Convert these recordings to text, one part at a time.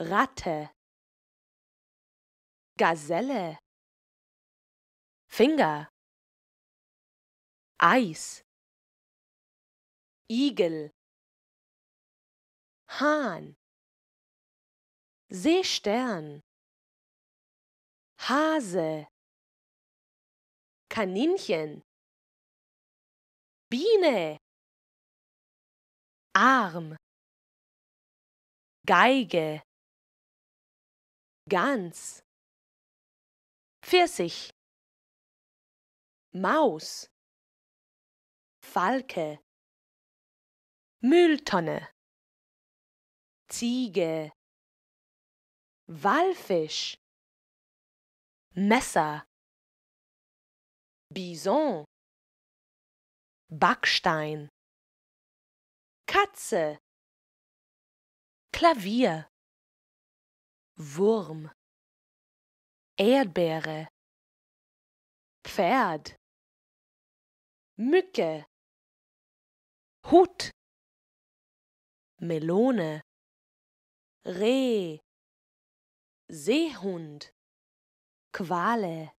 Ratte Gazelle Finger Eis Igel Hahn Seestern Hase Kaninchen Biene Arm Geige Gans Pfirsich Maus Falke Mülltonne Ziege Walfisch Messer Bison Backstein Katze Klavier Wurm Erdbeere Pferd Mücke Hut Melone Reh Seehund Quale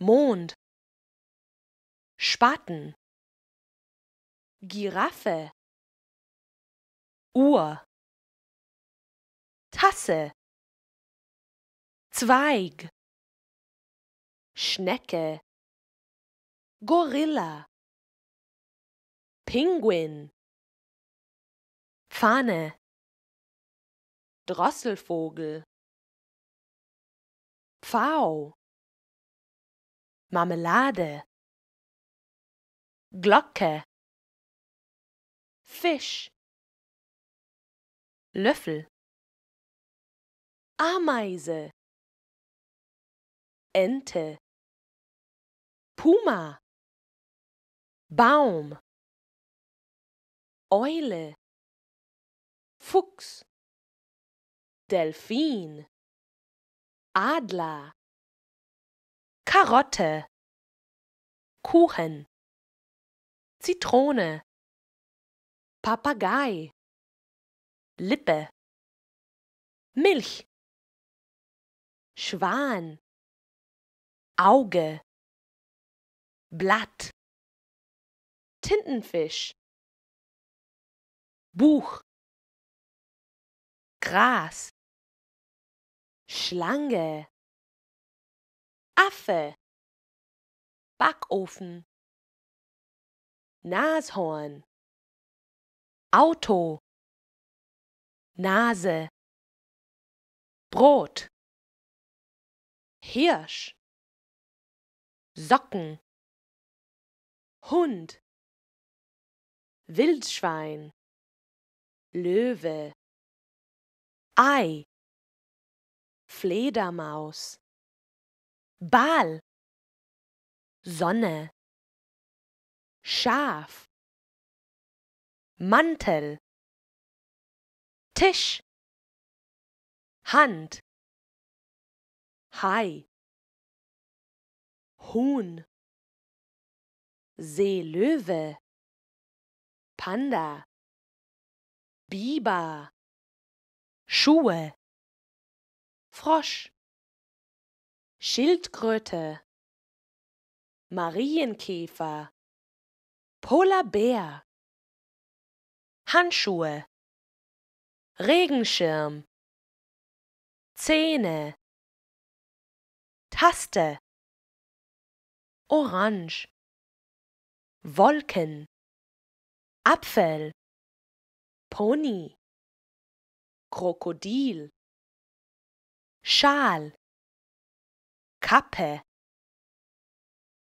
Mond Spaten Giraffe Uhr Tasse Zweig Schnecke Gorilla Pinguin Pfanne Drosselvogel Pfau Marmelade Glocke Fisch Löffel Ameise Ente Puma Baum Eule Fuchs Delfin Adler Karotte Kuchen Zitrone Papagei Lippe Milch Schwan Auge Blatt Tintenfisch Buch Gras Schlange Affe Backofen Nashorn Auto Nase Brot Hirsch Socken Hund Wildschwein Löwe Ei Fledermaus Bal Sonne Schaf Mantel Tisch Hand Hai Huhn Seelöwe Panda Biber Schuhe Frosch Schildkröte Marienkäfer Polarbär Handschuhe Regenschirm Zähne Taste Orange Wolken Apfel Pony Krokodil Schal Kappe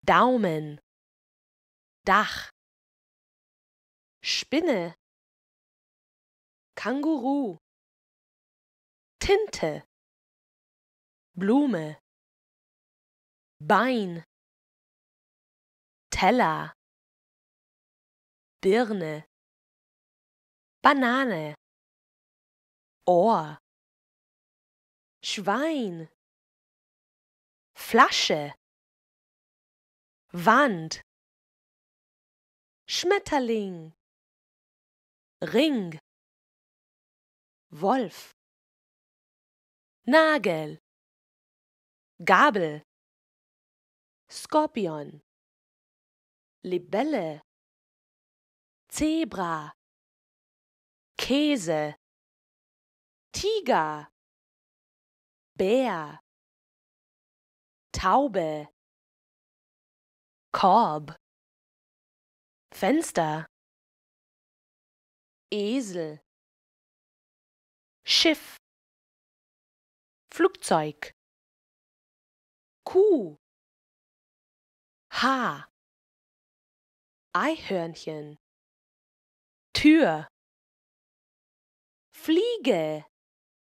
Daumen Dach Spinne Kanguru Tinte Blume Bein Teller Birne Banane Ohr Schwein Flasche Wand Schmetterling Ring Wolf Nagel Gabel Skorpion Libelle Zebra Käse Tiger Bär Taube Korb Fenster Esel Schiff Flugzeug Kuh Haar Eihörnchen Tür Fliege